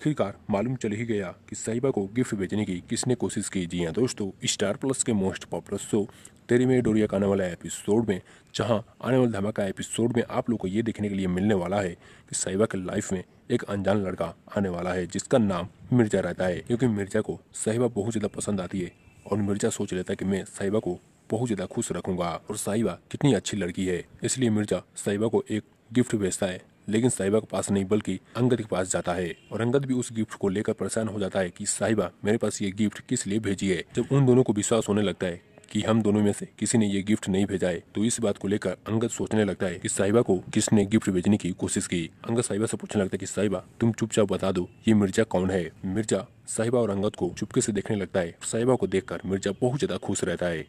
आखिरकार मालूम चल ही गया कि साहिबा को गिफ्ट बेचने की किसने कोशिश की जी हाँ दोस्तों स्टार प्लस के most popular show Teri Meri डोरिया का आने वाला एपिसोड में जहां आने वाले धमाका एपिसोड में आप लोग को ये देखने के लिए मिलने वाला है कि साहिबा के लाइफ में एक अनजान लड़का आने वाला है जिसका नाम मिर्जा रहता है क्योंकि मिर्जा को साहिबा बहुत ज़्यादा पसंद आती है और मिर्जा सोच लेता है कि मैं साहिबा को बहुत ज़्यादा खुश रखूंगा और साहिबा कितनी अच्छी लड़की है इसलिए मिर्जा साहिबा को एक गिफ्ट भेजता है लेकिन साहिबा के पास नहीं बल्कि अंगद के पास जाता है और अंगद भी उस गिफ्ट को लेकर परेशान हो जाता है कि साहिबा मेरे पास ये गिफ्ट किस लिए भेजी है जब उन दोनों को विश्वास होने लगता है कि हम दोनों में से किसी ने ये गिफ्ट नहीं भेजा है तो इस बात को लेकर अंगद सोचने लगता है कि साहिबा को किसने गिफ्ट भेजने की कोशिश की अंगद साहिबा से पूछने लगता है कि साहिबा तुम चुपचाप बता दो ये मिर्जा कौन है मिर्जा साहिबा और अंगद को चुपके से देखने लगता है साहिबा को देखकर मिर्जा बहुत ज्यादा खुश रहता है